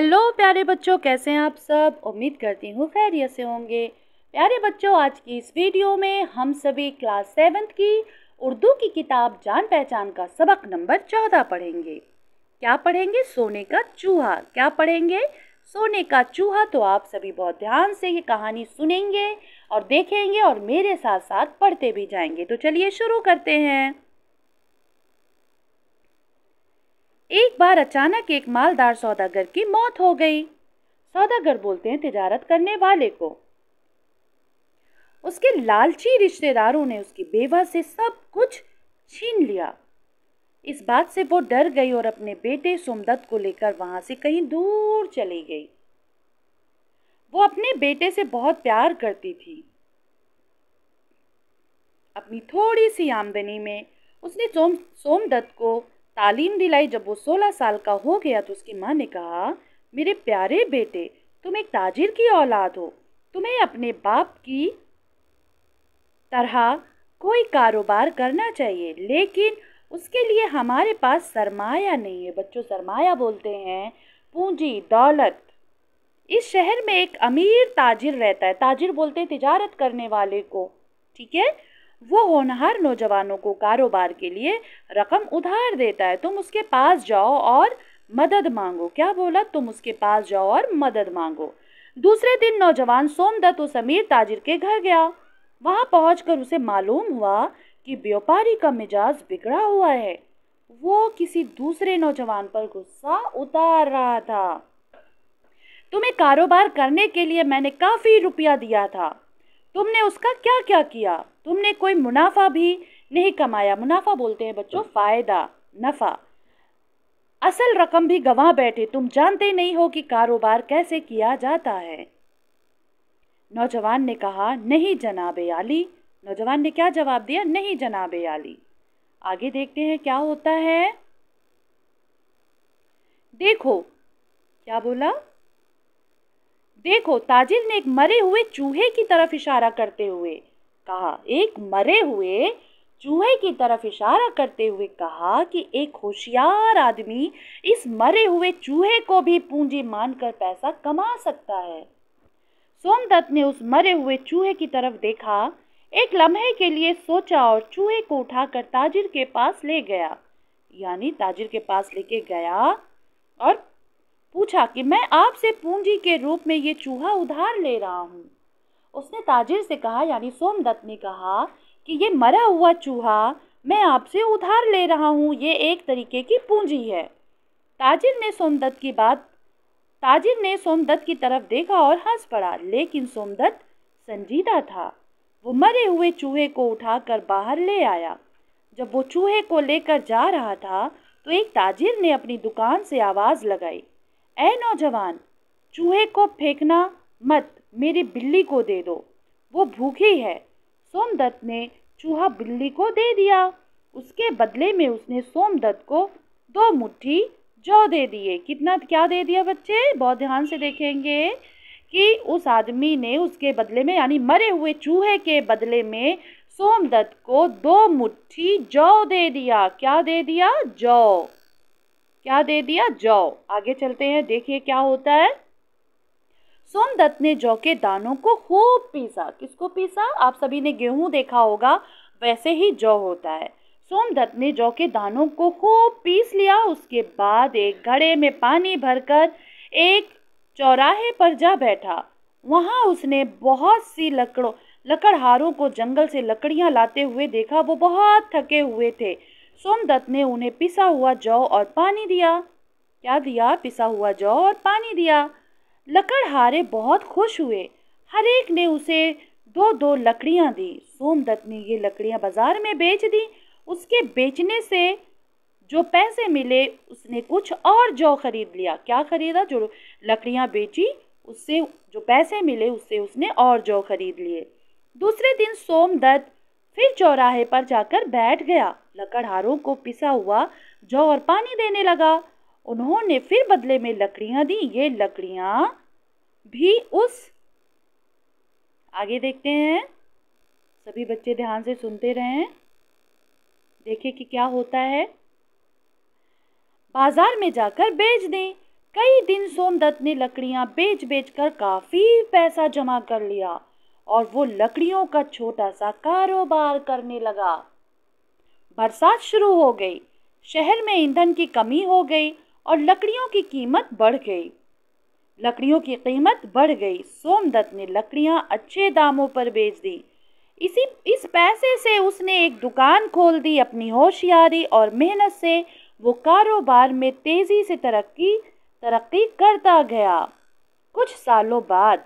hello प्यारे बच्चों कैसे हैं आप सब उम्मीद करती हूँ खैरियत से होंगे प्यारे बच्चों आज की इस वीडियो में हम सभी क्लास सेवन्थ की उर्दू की किताब जान पहचान का सबक नंबर चौदह पढ़ेंगे क्या पढ़ेंगे सोने का चूहा क्या पढ़ेंगे सोने का चूहा तो आप सभी बहुत ध्यान से ये कहानी सुनेंगे और देखेंगे और मेरे साथ साथ पढ़ते भी जाएंगे तो चलिए शुरू करते हैं एक बार अचानक एक मालदार सौदागर की मौत हो गई सौदागर बोलते हैं तिजारत करने वाले को उसके लालची रिश्तेदारों ने उसकी बेवा से सब कुछ छीन लिया इस बात से वो डर गई और अपने बेटे सोमदत्त को लेकर वहां से कहीं दूर चली गई वो अपने बेटे से बहुत प्यार करती थी अपनी थोड़ी सी आमदनी में उसने सोम सोमदत्त को तालीम दिलाई जब वो सोलह साल का हो गया तो उसकी माँ ने कहा मेरे प्यारे बेटे तुम एक ताजिर की औलाद हो तुम्हें अपने बाप की तरह कोई कारोबार करना चाहिए लेकिन उसके लिए हमारे पास सरमाया नहीं है बच्चों सरमाया बोलते हैं पूंजी दौलत इस शहर में एक अमीर ताजिर रहता है ताजिर बोलते हैं तिजारत करने वाले को ठीक है वो होनहार नौजवानों को कारोबार के लिए रकम उधार देता है तुम उसके पास जाओ और मदद मांगो क्या बोला तुम उसके पास जाओ और मदद मांगो दूसरे दिन नौजवान सोमदत्त समीर ताजिर के घर गया वहाँ पहुँच उसे मालूम हुआ कि व्यापारी का मिजाज बिगड़ा हुआ है वो किसी दूसरे नौजवान पर गुस्सा उतार रहा था तुम्हें कारोबार करने के लिए मैंने काफ़ी रुपया दिया था तुमने उसका क्या क्या किया तुमने कोई मुनाफा भी नहीं कमाया मुनाफा बोलते हैं बच्चों फ़ायदा नफ़ा असल रकम भी गंवा बैठे तुम जानते नहीं हो कि कारोबार कैसे किया जाता है नौजवान ने कहा नहीं जनाब आली नौजवान ने क्या जवाब दिया नहीं जनाब आली आगे देखते हैं क्या होता है देखो क्या बोला देखो ताजिर ने एक मरे हुए चूहे की तरफ इशारा करते हुए कहा एक मरे हुए चूहे की तरफ इशारा करते हुए कहा कि एक होशियार आदमी इस मरे हुए चूहे को भी पूंजी मानकर पैसा कमा सकता है सोमदत्त ने उस मरे हुए चूहे की तरफ देखा एक लम्हे के लिए सोचा और चूहे को उठाकर ताजिर के पास ले गया यानी ताजिर के पास लेके गया और पूछा कि मैं आपसे पूंजी के रूप में ये चूहा उधार ले रहा हूँ उसने ताजिर से कहा यानी सोमदत्त ने कहा कि ये मरा हुआ चूहा मैं आपसे उधार ले रहा हूँ ये एक तरीके की पूंजी है ताजिर ने सोमदत्त की बात ताजिर ने सोमदत्त की तरफ देखा और हंस पड़ा लेकिन सोमदत्त संजीदा था वो मरे हुए चूहे को उठाकर बाहर ले आया जब वो चूहे को लेकर जा रहा था तो एक ताजिर ने अपनी दुकान से आवाज़ लगाई ए नौजवान चूहे को फेंकना मत मेरी बिल्ली को दे दो वो भूखी है सोमदत्त ने चूहा बिल्ली को दे दिया उसके बदले में उसने सोमदत्त को दो मुट्ठी जौ दे दिए कितना क्या दे दिया बच्चे बहुत ध्यान से देखेंगे कि उस आदमी ने उसके बदले में यानी मरे हुए चूहे के बदले में सोमदत्त को दो मुट्ठी जौ दे दिया क्या दे दिया जौ क्या दे दिया जौ आगे चलते हैं देखिए क्या होता है सोमदत्त ने जौ के दानों को खूब पीसा किसको पीसा आप सभी ने गेहूं देखा होगा वैसे ही जौ होता है सोमदत्त ने जौ के दानों को खूब पीस लिया उसके बाद एक घड़े में पानी भरकर एक चौराहे पर जा बैठा वहाँ उसने बहुत सी लकड़ों लकड़हारों को जंगल से लकड़ियाँ लाते हुए देखा वो बहुत थके हुए थे सोमदत्त ने उन्हें पिसा हुआ जौ और पानी दिया क्या दिया पिसा हुआ जौ और पानी दिया लकड़हारे बहुत खुश हुए हर एक ने उसे दो दो लकड़ियाँ दी सोमदत्त ने ये लकड़ियाँ बाज़ार में बेच दी उसके बेचने से जो पैसे मिले उसने कुछ और जौ ख़रीद लिया क्या ख़रीदा जो लकड़ियाँ बेची उससे जो पैसे मिले उससे उसने और जौ ख़रीद लिए दूसरे दिन सोमदत्त फिर चौराहे पर जाकर बैठ गया लकड़हारों को पिसा हुआ जौ और पानी देने लगा उन्होंने फिर बदले में लकड़ियाँ दी ये लकड़ियाँ भी उस आगे देखते हैं सभी बच्चे ध्यान से सुनते रहें देखें कि क्या होता है बाजार में जाकर बेच दें कई दिन सोमदत्त ने लकड़ियाँ बेच बेच कर काफ़ी पैसा जमा कर लिया और वो लकड़ियों का छोटा सा कारोबार करने लगा बरसात शुरू हो गई शहर में ईंधन की कमी हो गई और लकड़ियों की कीमत बढ़ गई लकड़ियों की कीमत बढ़ गई सोमदत्त ने लकड़ियाँ अच्छे दामों पर बेच दी इसी इस पैसे से उसने एक दुकान खोल दी अपनी होशियारी और मेहनत से वो कारोबार में तेज़ी से तरक्की तरक्की करता गया कुछ सालों बाद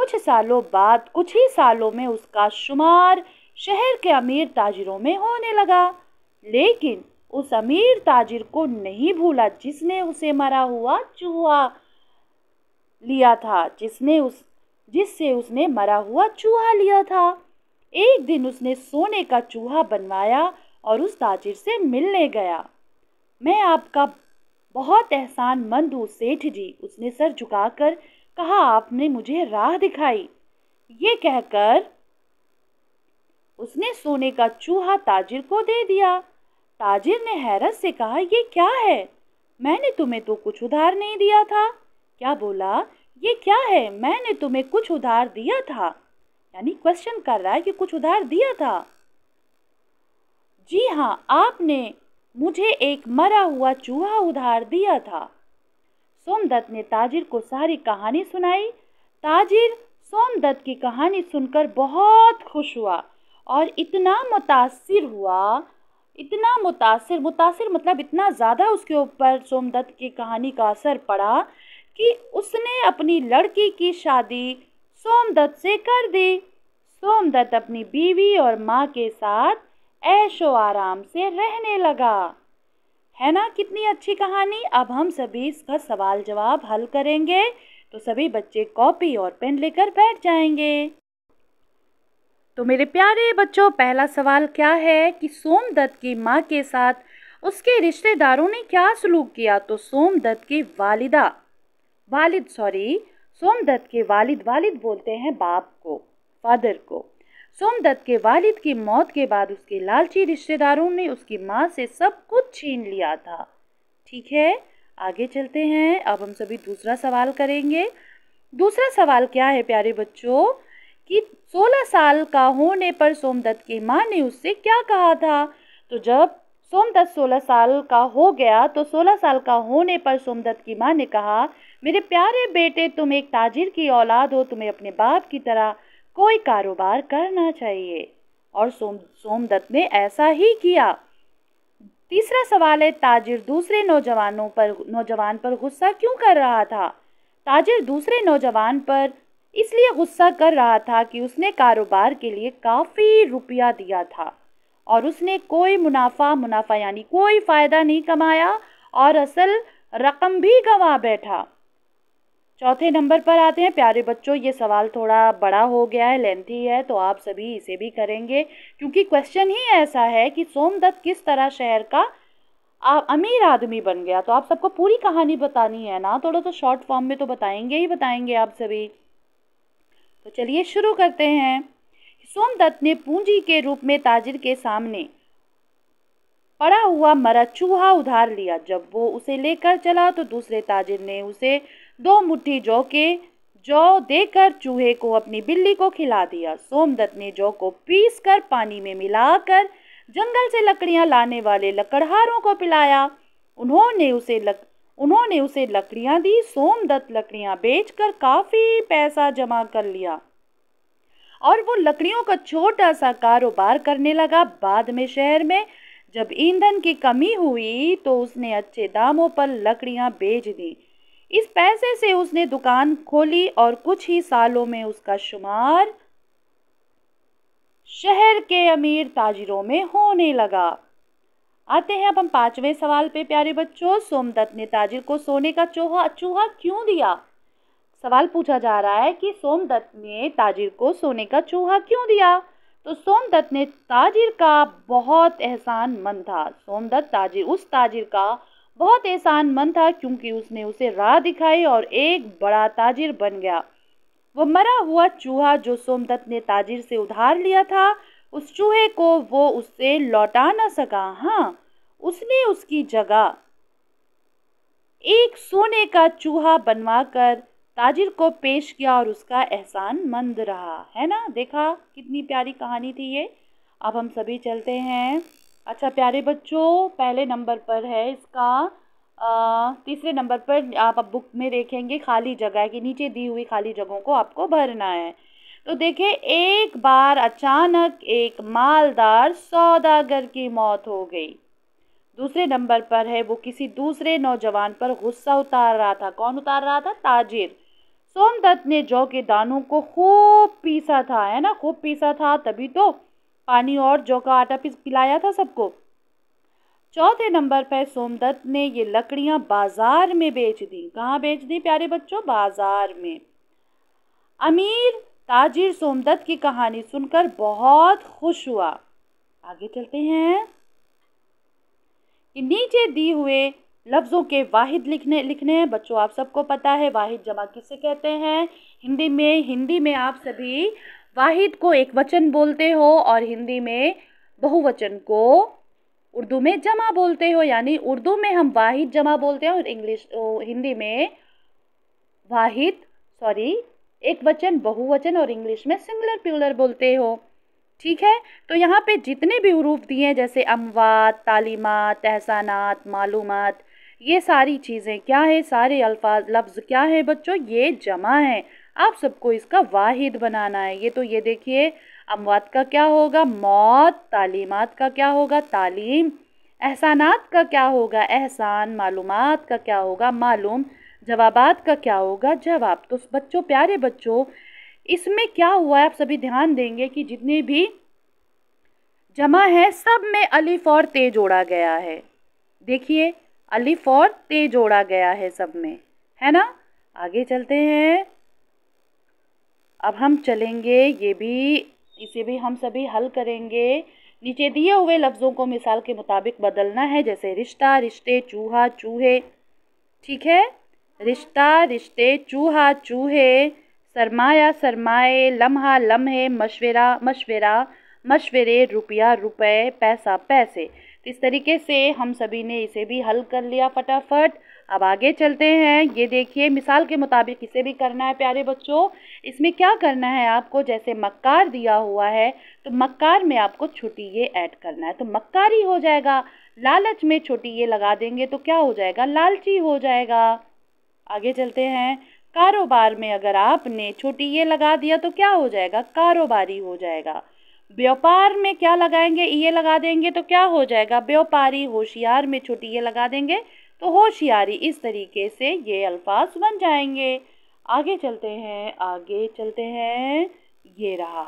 कुछ सालों बाद कुछ ही सालों में उसका शुमार शहर के अमीर ताजिरों में होने लगा लेकिन उस अमीर ताजिर को नहीं भूला जिसने उसे मरा हुआ चूहा लिया था जिसने उस जिससे उसने मरा हुआ चूहा लिया था एक दिन उसने सोने का चूहा बनवाया और उस ताजिर से मिलने गया मैं आपका बहुत एहसान मंद हूँ सेठ जी उसने सर झुकाकर कहा आपने मुझे राह दिखाई ये कहकर उसने सोने का चूहा ताजिर को दे दिया ताजिर ने हैरत से कहा यह क्या है मैंने तुम्हें तो कुछ उधार नहीं दिया था क्या बोला ये क्या है मैंने तुम्हें कुछ उधार दिया था यानी क्वेश्चन कर रहा है कि कुछ उधार दिया था जी हाँ आपने मुझे एक मरा हुआ चूहा उधार दिया था सोमदत्त ने ताजिर को सारी कहानी सुनाई ताजिर सोमदत्त की कहानी सुनकर बहुत खुश हुआ और इतना मुतासर हुआ इतना मुतासर मुतासर मतलब इतना ज़्यादा उसके ऊपर सोमदत्त की कहानी का असर पड़ा कि उसने अपनी लड़की की शादी सोमदत्त से कर दी सोमदत्त अपनी बीवी और माँ के साथ ऐशो आराम से रहने लगा है ना कितनी अच्छी कहानी अब हम सभी इसका सवाल जवाब हल करेंगे तो सभी बच्चे कॉपी और पेन लेकर बैठ जाएंगे तो मेरे प्यारे बच्चों पहला सवाल क्या है कि सोमदत्त की माँ के साथ उसके रिश्तेदारों ने क्या सलूक किया तो सोमदत्त की वालिदा वालिद सॉरी सोमदत्त के वालिद वालिद बोलते हैं बाप को फादर को सोमदत्त के वालिद की मौत के बाद उसके लालची रिश्तेदारों ने उसकी माँ से सब कुछ छीन लिया था ठीक है आगे चलते हैं अब हम सभी दूसरा सवाल करेंगे दूसरा सवाल क्या है प्यारे बच्चों कि 16 साल का होने पर सोमदत्त की माँ ने उससे क्या कहा था तो जब सोमदत्त 16 साल का हो गया तो 16 साल का होने पर सोमदत्त की माँ ने कहा मेरे प्यारे बेटे तुम एक ताजिर की औलाद हो तुम्हें अपने बाप की तरह कोई कारोबार करना चाहिए और सोम सोमदत्त ने ऐसा ही किया तीसरा सवाल है ताजिर दूसरे नौजवानों पर नौजवान पर गुस्सा क्यों कर रहा था ताजिर दूसरे नौजवान पर इसलिए गुस्सा कर रहा था कि उसने कारोबार के लिए काफ़ी रुपया दिया था और उसने कोई मुनाफा मुनाफा यानी कोई फ़ायदा नहीं कमाया और असल रकम भी गंवा बैठा चौथे नंबर पर आते हैं प्यारे बच्चों ये सवाल थोड़ा बड़ा हो गया है लेंथी है तो आप सभी इसे भी करेंगे क्योंकि क्वेश्चन ही ऐसा है कि सोमदत्त किस तरह शहर का अमीर आदमी बन गया तो आप सबको पूरी कहानी बतानी है ना थोड़ा तो शॉर्ट फॉर्म में तो बताएंगे ही बताएंगे आप सभी तो चलिए शुरू करते हैं सोमदत्त ने पूंजी के रूप में ताजिर के सामने पड़ा हुआ मरा चूहा उधार लिया जब वो उसे लेकर चला तो दूसरे ताजिर ने उसे दो मुट्ठी जौ के जौ देकर चूहे को अपनी बिल्ली को खिला दिया सोमदत्त ने जौ को पीस कर पानी में मिलाकर जंगल से लकड़ियां लाने वाले लकड़हारों को पिलाया उन्होंने उसे लक उन्होंने उसे लकड़ियां दी सोमदत्त लकड़ियां बेचकर काफ़ी पैसा जमा कर लिया और वो लकड़ियों का छोटा सा कारोबार करने लगा बाद में शहर में जब ईंधन की कमी हुई तो उसने अच्छे दामों पर लकड़ियां बेच दी इस पैसे से उसने दुकान खोली और कुछ ही सालों में उसका शुमार शहर के अमीर ताजिरों में होने लगा आते हैं अब हम पांचवें सवाल पे प्यारे बच्चों सोमदत्त ने ताजिर को सोने का चूहा चूहा क्यों दिया सवाल पूछा जा रहा है कि सोमदत्त ने ताजिर को सोने का चूहा क्यों दिया तो सोमदत्त ने ताजिर का बहुत एहसान मन था सोमदत्त ताजिर उस ताजिर का बहुत एहसान मंद था क्योंकि उसने उसे राह दिखाई और एक बड़ा ताजिर बन गया वो मरा हुआ चूहा जो सोमदत्त ने ताजिर से उधार लिया था उस चूहे को वो उससे लौटा ना सका हाँ उसने उसकी जगह एक सोने का चूहा बनवा कर ताजिर को पेश किया और उसका एहसान मंद रहा है ना देखा कितनी प्यारी कहानी थी ये अब हम सभी चलते हैं अच्छा प्यारे बच्चों पहले नंबर पर है इसका आ, तीसरे नंबर पर आप अब बुक में देखेंगे खाली जगह के नीचे दी हुई खाली जगहों को आपको भरना है तो देखिए एक बार अचानक एक मालदार सौदागर की मौत हो गई दूसरे नंबर पर है वो किसी दूसरे नौजवान पर गुस्सा उतार रहा था कौन उतार रहा था ताजिर सोमदत्त ने जौ के दानों को खूब पीसा था है ना खूब पीसा था तभी तो पानी और जौ का आटा पिलाया था सबको चौथे नंबर पर सोमदत्त ने ये लकड़ियाँ बाजार में बेच दी कहाँ बेच दी प्यारे बच्चों बाजार में अमीर ताजिर सोमदत्त की कहानी सुनकर बहुत खुश हुआ आगे चलते हैं कि नीचे दी हुए लफ्ज़ों के वाहिद लिखने लिखने हैं बच्चों आप सबको पता है वाहिद जमा किसे कहते हैं हिंदी में हिंदी में आप सभी वाहिद को एक वचन बोलते हो और हिंदी में बहुवचन को उर्दू में जमा बोलते हो यानी उर्दू में हम वाहिद जमा बोलते हैं और इंग्लिश हिंदी में वाहिद सॉरी एक वचन बहुवचन और इंग्लिश में सिंगुलर प्यूलर बोलते हो ठीक है तो यहाँ पे जितने भी हरूफ दिए हैं जैसे अमवात तालीमत एहसानात मालूमत ये सारी चीज़ें क्या है सारे अल्फाज लफ्ज़ क्या है बच्चों ये जमा है आप सबको इसका वाहिद बनाना है ये तो ये देखिए अमवात का क्या होगा मौत तालीमात का क्या होगा तालीम एहसानात का क्या होगा एहसान मालूम का क्या होगा मालूम जवाबात का क्या होगा जवाब तो बच्चों प्यारे बच्चों इसमें क्या हुआ है आप सभी ध्यान देंगे कि जितने भी जमा है सब में अलिफ और ते जोड़ा गया है देखिए अलिफ और ते जोड़ा गया है सब में है ना आगे चलते हैं अब हम चलेंगे ये भी इसे भी हम सभी हल करेंगे नीचे दिए हुए लफ्ज़ों को मिसाल के मुताबिक बदलना है जैसे रिश्ता रिश्ते चूहा चूहे ठीक है रिश्ता रिश्ते चूहा चूहे सरमाया सरमाए लम्हा लम्हे मशवरा मशवरा मशवरे रुपया रुपए पैसा पैसे इस तरीके से हम सभी ने इसे भी हल कर लिया फटाफट अब आगे चलते हैं ये देखिए मिसाल के मुताबिक इसे भी करना है प्यारे बच्चों इसमें क्या करना है आपको जैसे मक्कार दिया हुआ है तो मक्कार में आपको छोटी ये ऐड करना है तो मक्कार ही हो जाएगा लालच में छोटी ये लगा देंगे तो क्या हो जाएगा लालची हो जाएगा आगे चलते हैं कारोबार में अगर आपने छोटी ये लगा दिया तो क्या हो जाएगा कारोबारी हो जाएगा व्यापार में क्या लगाएंगे ये लगा देंगे तो क्या हो जाएगा व्यापारी होशियार में छोटी ये लगा देंगे तो होशियारी इस तरीके से ये अल्फाज बन जाएंगे आगे चलते हैं आगे चलते हैं ये रहा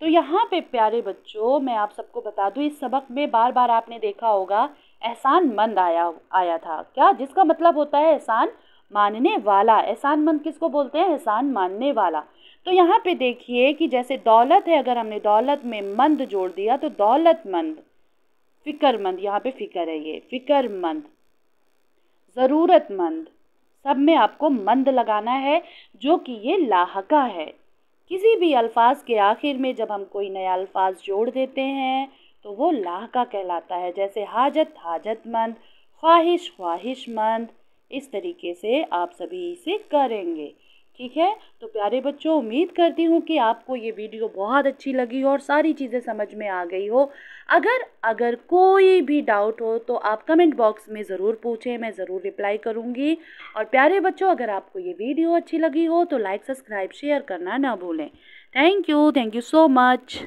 तो यहाँ पे प्यारे बच्चों मैं आप सबको बता दूँ इस सबक में बार बार आपने देखा होगा एहसान मंद आया आया था क्या जिसका मतलब होता है एहसान मानने वाला एहसान मंद किसको बोलते हैं एहसान मानने वाला तो यहाँ पे देखिए कि जैसे दौलत है अगर हमने दौलत में मंद जोड़ दिया तो दौलतमंद फ़िक्रमंद यहाँ पे फ़िक्र है ये फ़िक्रमंद ज़रूरतमंद सब में आपको मंद लगाना है जो कि ये लाहका है किसी भी अल्फाज के आखिर में जब हम कोई नया अल्फाज जोड़ देते हैं तो वो लाहका कहलाता है जैसे हाजत हाजतमंद ख्वाहिश ख्वाहिशमंद इस तरीके से आप सभी इसे करेंगे ठीक है तो प्यारे बच्चों उम्मीद करती हूँ कि आपको ये वीडियो बहुत अच्छी लगी हो और सारी चीज़ें समझ में आ गई हो अगर अगर कोई भी डाउट हो तो आप कमेंट बॉक्स में ज़रूर पूछें मैं ज़रूर रिप्लाई करूँगी और प्यारे बच्चों अगर आपको ये वीडियो अच्छी लगी हो तो लाइक सब्सक्राइब शेयर करना ना भूलें thank you thank you so much